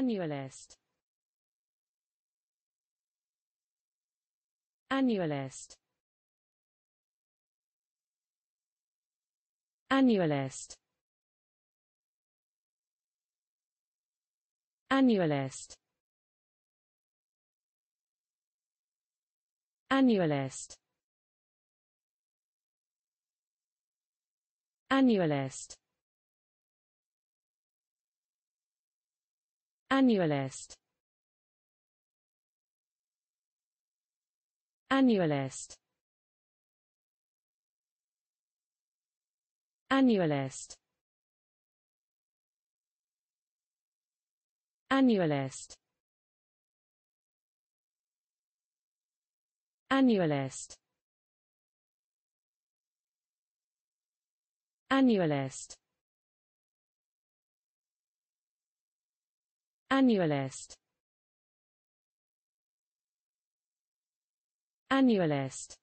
Annualist Annualist Annualist Annualist Annualist Annualist Annualist Annualist Annualist Annualist Annualist Annualist Annualist Annualist